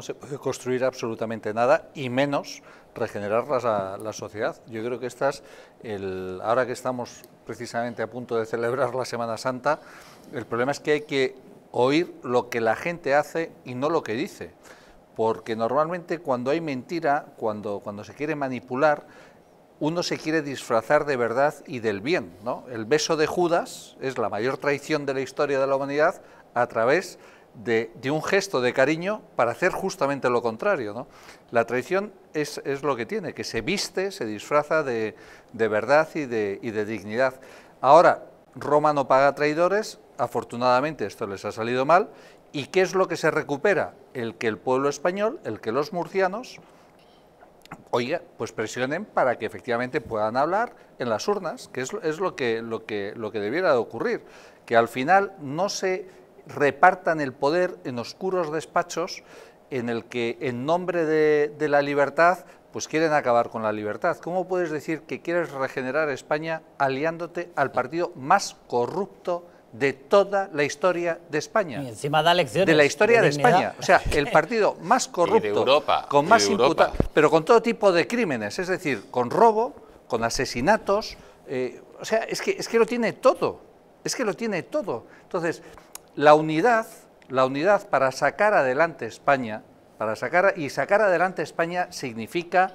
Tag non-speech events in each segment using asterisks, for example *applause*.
No se puede construir absolutamente nada y menos regenerar la, la sociedad. Yo creo que estas, el, ahora que estamos precisamente a punto de celebrar la Semana Santa, el problema es que hay que oír lo que la gente hace y no lo que dice. Porque normalmente cuando hay mentira, cuando, cuando se quiere manipular, uno se quiere disfrazar de verdad y del bien. ¿no? El beso de Judas es la mayor traición de la historia de la humanidad a través de, un gesto de cariño para hacer justamente lo contrario. ¿no? La traición es, lo que tiene, que se viste, se disfraza de, verdad y de, y de, dignidad. Ahora, Roma no paga traidores, afortunadamente esto les ha salido mal, ¿y qué es lo que se recupera? El que el pueblo español, el que los murcianos, oiga, pues presionen para que efectivamente puedan hablar en las urnas, que es, lo, que, lo, que, lo que debiera de ocurrir, que al final no se repartan el poder en oscuros despachos en el que en nombre de, la libertad pues quieren acabar con la libertad. ¿Cómo puedes decir que quieres regenerar España aliándote al partido más corrupto de toda la historia de España? Y encima da lecciones. De la historia de, España. O sea, el partido *laughs* más corrupto, de Europa, con más imputados, pero con todo tipo de crímenes, es decir, con robo, con asesinatos. Eh, o sea, es que, es que lo tiene todo. Es que lo tiene todo. Entonces, la unidad, la unidad para sacar adelante España, para sacar y sacar adelante España significa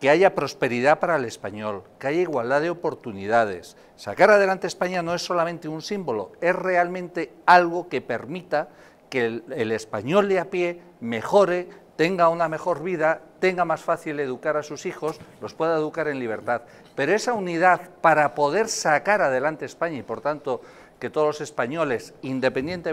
que haya prosperidad para el español, que haya igualdad de oportunidades. Sacar adelante España no es solamente un símbolo, es realmente algo que permita que el, el español de a pie mejore tenga una mejor vida, tenga más fácil educar a sus hijos, los pueda educar en libertad. Pero esa unidad para poder sacar adelante España y por tanto que todos los españoles, independientemente